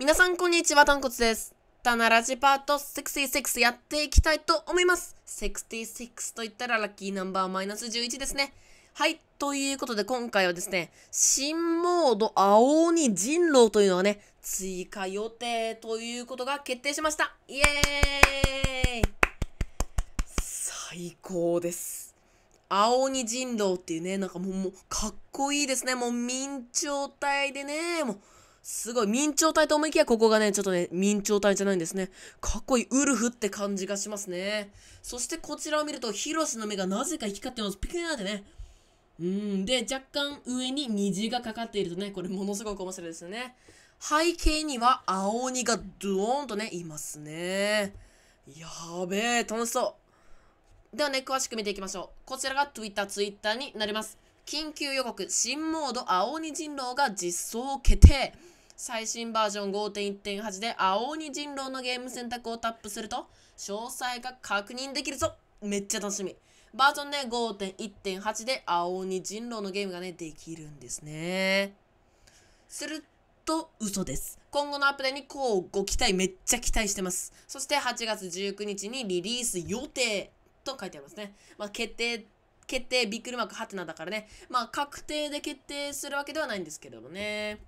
皆さんこんにちは、たんこつです。たなラジパート66やっていきたいと思います。66と言ったらラッキーナンバーマイナス11ですね。はい。ということで今回はですね、新モード青鬼人狼というのはね、追加予定ということが決定しました。イエーイ最高です。青鬼人狼っていうね、なんかもう、もうかっこいいですね。もう明朝体でね、もう、すごい、明朝体と思いきや、ここがね、ちょっとね、明朝体じゃないんですね。かっこいい、ウルフって感じがしますね。そしてこちらを見ると、ヒロシの目がなぜか光ってます。ピクーンってね。うん、で、若干上に虹がかかっているとね、これものすごく面白いですよね。背景には青鬼がドーンとね、いますね。やべえ、楽しそう。ではね、詳しく見ていきましょう。こちらが Twitter、Twitter になります。緊急予告、新モード青鬼人狼が実装決定。最新バージョン5.1.8で青鬼人狼のゲーム選択をタップすると詳細が確認できるぞめっちゃ楽しみバージョンね5.1.8で青鬼人狼のゲームがねできるんですねすると嘘です今後のアップデートにこうご期待めっちゃ期待してますそして8月19日にリリース予定と書いてありますね、まあ、決定決定ビックリマークハテナだからねまあ確定で決定するわけではないんですけどもね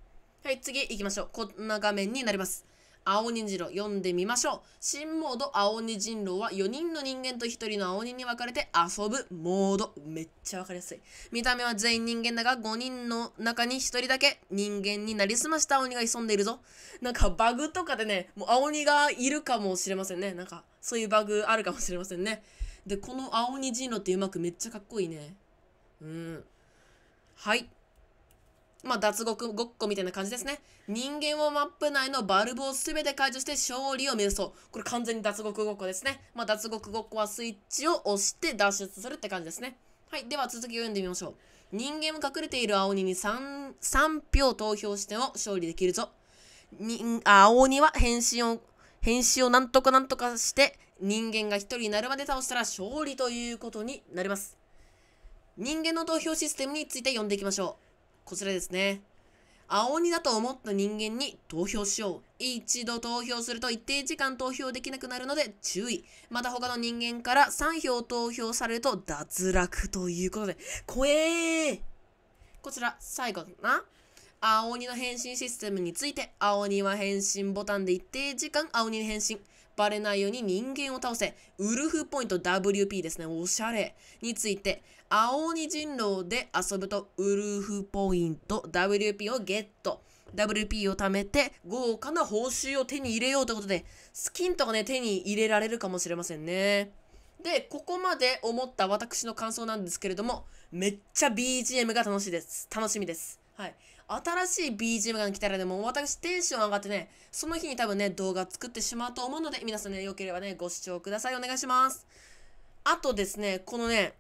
はい、次行きましょう。こんな画面になります。青鬼次郎読んでみましょう。新モード青鬼人狼は4人の人間と1人の青鬼に分かれて遊ぶモード。めっちゃ分かりやすい。見た目は全員人間だが5人の中に1人だけ人間になりすました青鬼が潜んでいるぞ。なんかバグとかでね、もう青鬼がいるかもしれませんね。なんかそういうバグあるかもしれませんね。で、この青鬼人狼ってうまくめっちゃかっこいいね。うん。はい。まあ、脱獄ごっこみたいな感じですね。人間をマップ内のバルブを全て解除して勝利を目指そう。これ完全に脱獄ごっこですね。まあ、脱獄ごっこはスイッチを押して脱出するって感じですね。はい。では続きを読んでみましょう。人間も隠れている青鬼に 3, 3票投票しても勝利できるぞ。に青鬼は変身を、変身をなんとかなんとかして、人間が1人になるまで倒したら勝利ということになります。人間の投票システムについて読んでいきましょう。こちらですね。青鬼だと思った人間に投票しよう。一度投票すると一定時間投票できなくなるので注意。また他の人間から3票投票されると脱落ということで、怖えーこちら、最後な。青鬼の変身システムについて、青鬼は変身ボタンで一定時間青鬼に変身。バレないように人間を倒せ、ウルフポイント WP ですね、おしゃれについて、青鬼人狼で遊ぶとウルフポイント WP をゲット。WP を貯めて豪華な報酬を手に入れようということで、スキンとかね、手に入れられるかもしれませんね。で、ここまで思った私の感想なんですけれども、めっちゃ BGM が楽しいです。楽しみです。はい。新しい BGM が来たらでも私テンション上がってね、その日に多分ね、動画作ってしまうと思うので、皆さんね、良ければね、ご視聴ください。お願いします。あとですね、このね、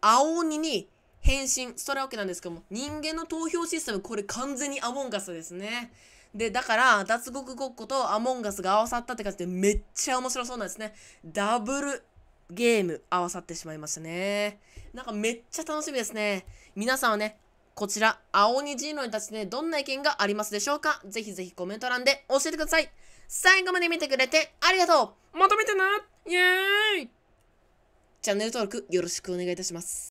青鬼に変身、それは OK なんですけども、人間の投票システム、これ完全にアモンガスですね。で、だから、脱獄ごっことアモンガスが合わさったって感じで、めっちゃ面白そうなんですね。ダブルゲーム合わさってしまいましたね。なんかめっちゃ楽しみですね。皆さんはね、こちら、青鬼人狼に対してどんな意見がありますでしょうかぜひぜひコメント欄で教えてください。最後まで見てくれてありがとうまとめてなイエーイチャンネル登録よろしくお願いいたします。